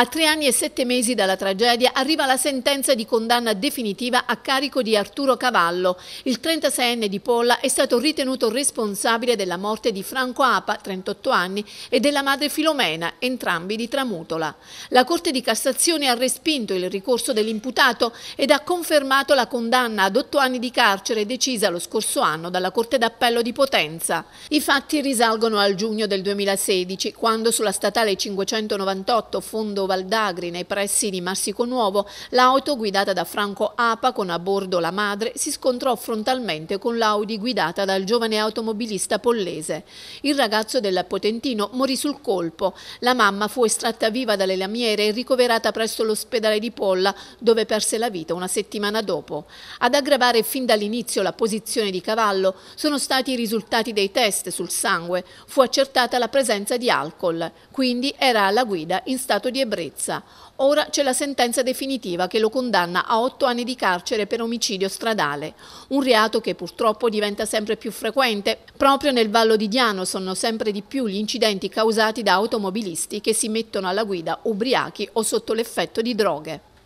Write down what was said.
A tre anni e sette mesi dalla tragedia arriva la sentenza di condanna definitiva a carico di Arturo Cavallo. Il 36enne di Polla è stato ritenuto responsabile della morte di Franco Apa, 38 anni, e della madre Filomena, entrambi di Tramutola. La Corte di Cassazione ha respinto il ricorso dell'imputato ed ha confermato la condanna ad otto anni di carcere decisa lo scorso anno dalla Corte d'Appello di Potenza. I fatti risalgono al giugno del 2016, quando sulla statale 598 Fondo Valdagri, nei pressi di Marsico Nuovo, l'auto guidata da Franco Apa con a bordo la madre si scontrò frontalmente con l'Audi guidata dal giovane automobilista pollese. Il ragazzo del Potentino morì sul colpo. La mamma fu estratta viva dalle lamiere e ricoverata presso l'ospedale di Polla, dove perse la vita una settimana dopo. Ad aggravare fin dall'inizio la posizione di cavallo sono stati i risultati dei test sul sangue. Fu accertata la presenza di alcol, quindi era alla guida in stato di ebbrezza ebbrezza. Ora c'è la sentenza definitiva che lo condanna a otto anni di carcere per omicidio stradale, un reato che purtroppo diventa sempre più frequente. Proprio nel Vallo di Diano sono sempre di più gli incidenti causati da automobilisti che si mettono alla guida ubriachi o sotto l'effetto di droghe.